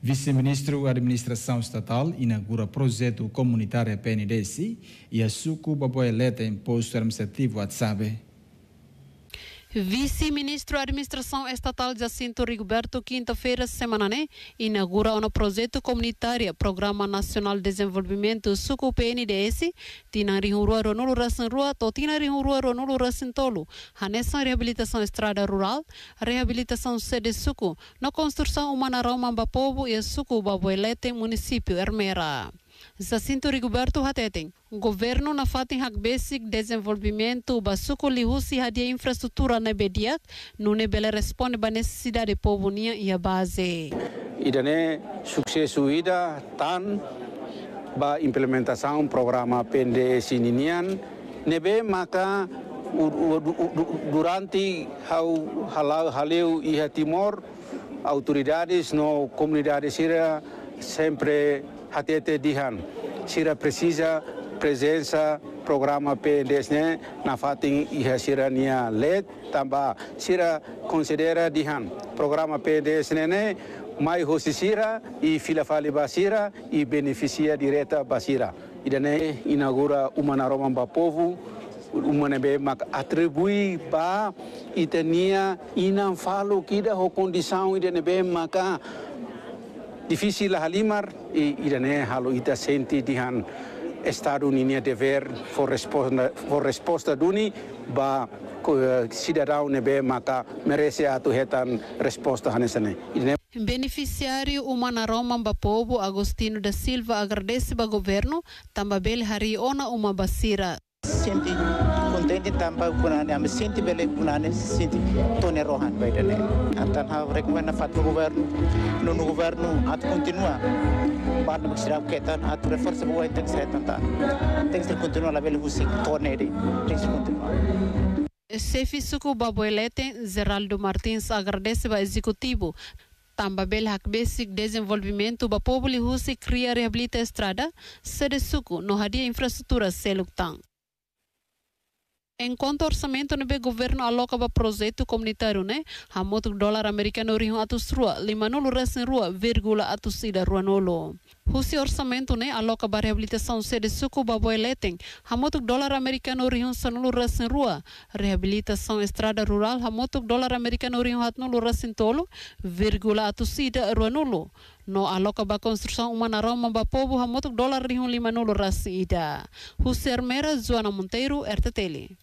Vice-ministro da Administração Estatal inaugura projeto comunitário PNDC e a Sucuba Boeleta imposto administrativo WhatsApp. Vice-ministro da Administração Estatal Jacinto Rigoberto, quinta-feira, semana, né, inaugura um projeto comunitário, Programa Nacional de Desenvolvimento, SUCO PNDS, Tinari Rua Ronulu Rasen Rua, Totinari Rua Ronulu Rasen Tolo, Hanessan Reabilitação Estrada Rural, Reabilitação Sede SUCO, na construção humana Roma Povo e SUCO Baboelete, Município Hermera. Zacinto Rigoberto Hatetem. governo na fatin hakbesik desenvolvimento basuko lihusi hadia infraestrutura nebediak, nune bele responde ba necessidade de povo nia e a base. Idane sucesso ida tan ba implementação programa PNDS ninian nebe maka durante hau halau haleu iha timor autoridades no comunidades ira sempre hatete dihan sira precisa presença programa PNDS ne né? na fatin e sira nia LED também. sira considera dihan programa PNDS ne né, ne né? mai hosi sira e filafali basira e beneficia direta basira idane inaugura uma naroma ba povo umanebe mak atribui ba itania inan falo kida ho condição idanebe maka difficile Halimar y Irene Haloita Senti dihan Estado Unia dever for resposta for resposta duni ba siderau nebe maka merece atu hetan resposta hanesene. Beneficiário Humana Roma Bapobo Agostino da Silva agradece ao governo, também hari ona uma basira. Sempre. indi tamba gunane, am sinti bele gunane sinti tone rohan baidane antan ha rekomenda fat governu no no governu at continua par no sirap ketan at refer sebuah inteng setan ta teng se continua la bele husik tone de teng se continua Sefisuku Baboelete, Zeraldo Martins agradece ao executivo tambabel hakbesik desenvolvimento ba pobuli husi cria reabilita estrada, sede suku no hadia infraestrutura seluk tang. Enquanto o orçamento be governo aloca para projeto comunitário, né? Hamoto dólar americano rio atus rua, lima nolo recém rua, virgula atus ida rua nolo. Husi orçamento, ne Aloca para reabilitação sede suco baboeleten. Hamoto dólar americano rio sanolo resen rua, reabilitação estrada rural, hamoto dólar americano rio atnolo resen tolo, virgula atus ida rua nolo. no aloka ba construção uma na Roma ba povo dolar dólar rio lima nolo rasi ida. Husi Armera, Zuana Monteiro, Teli.